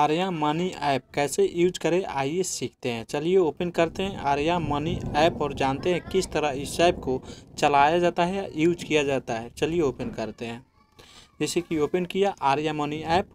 Arya money app कैसे use करें आइए सीखते हैं चलिए ओपन करते हैं आर्या मनी ऐप और जानते हैं किस तरह इस ऐप को चलाया जाता है यूज किया जाता है चलिए ओपन करते हैं जैसे कि ओपन किया आर्या मनी ऐप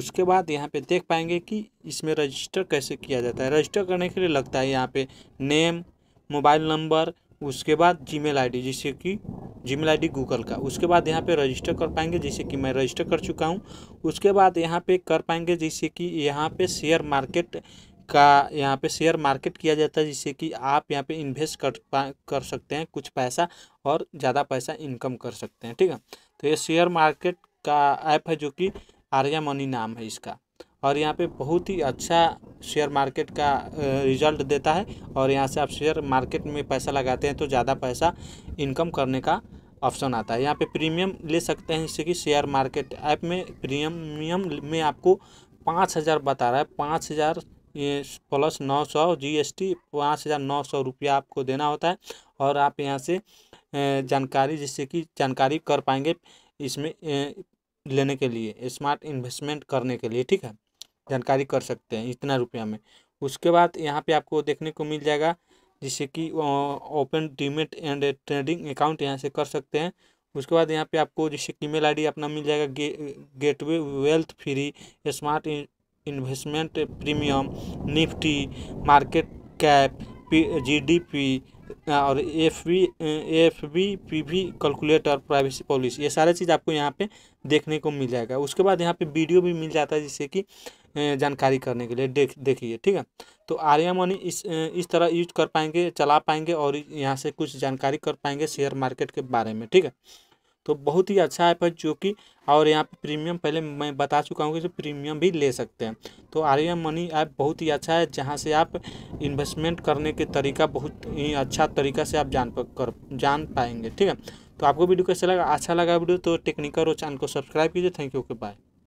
उसके बाद यहाँ पे देख पाएंगे कि इसमें रजिस्टर कैसे किया जाता है रजिस्टर करने के लिए लगता है यहाँ पे नेम मोबाइल नंबर उसके बाद जीमेल आईडी जिससे कि जीमेल आईडी गूगल का उसके बाद यहाँ पे रजिस्टर कर पाएंगे जैसे कि मैं रजिस्टर कर चुका हूँ उसके बाद यहाँ पे कर पाएंगे जैसे कि यहाँ पे शेयर मार्केट का यहाँ पे शेयर मार्केट किया जाता है जिससे कि आप यहाँ पे इन्वेस्ट कर पा कर सकते हैं कुछ पैसा और ज़्यादा पैसा इनकम कर सकते हैं ठीक है तो ये शेयर मार्केट का ऐप है जो कि आर्या मनी नाम है इसका और यहाँ पे बहुत ही अच्छा शेयर मार्केट का रिजल्ट देता है और यहाँ से आप शेयर मार्केट में पैसा लगाते हैं तो ज़्यादा पैसा इनकम करने का ऑप्शन आता है यहाँ पे प्रीमियम ले सकते हैं जैसे कि शेयर मार्केट ऐप में प्रीमियम में आपको पाँच हज़ार बता रहा है पाँच हज़ार प्लस नौ सौ जी एस टी पाँच हज़ार नौ सौ रुपया आपको देना होता है और आप यहाँ से जानकारी जिससे कि जानकारी कर पाएंगे इसमें लेने के लिए स्मार्ट इन्वेस्टमेंट करने के लिए ठीक है जानकारी कर सकते हैं इतना रुपया में उसके बाद यहाँ पे आपको देखने को मिल जाएगा जिससे कि open demat and trading account यहाँ से कर सकते हैं उसके बाद यहाँ पे आपको जैसे ईमेल आईडी अपना मिल जाएगा गे, gateway wealth free smart investment premium Nifty market cap P GDP और F B F B P V calculator privacy policy ये सारे चीज़ आपको यहाँ पे देखने को मिल जाएगा उसके बाद यहाँ पे वीडियो भी मिल जाता है जिससे कि जानकारी करने के लिए देख देखिए ठीक है तो आर्या मनी इस इस तरह यूज कर पाएंगे चला पाएंगे और यहाँ से कुछ जानकारी कर पाएंगे शेयर मार्केट के बारे में ठीक है तो बहुत ही अच्छा ऐप है जो कि और यहाँ पे प्रीमियम पहले मैं बता चुका हूँ कि तो प्रीमियम भी ले सकते हैं तो आर्य मनी ऐप बहुत ही अच्छा है जहाँ से आप इन्वेस्टमेंट करने के तरीका बहुत ही अच्छा तरीका से आप जान कर जान पाएंगे ठीक है तो आपको वीडियो कैसे लगा अच्छा लगा वीडियो तो टेक्निकल और चैनल को सब्सक्राइब कीजिए थैंक यू ओके बाय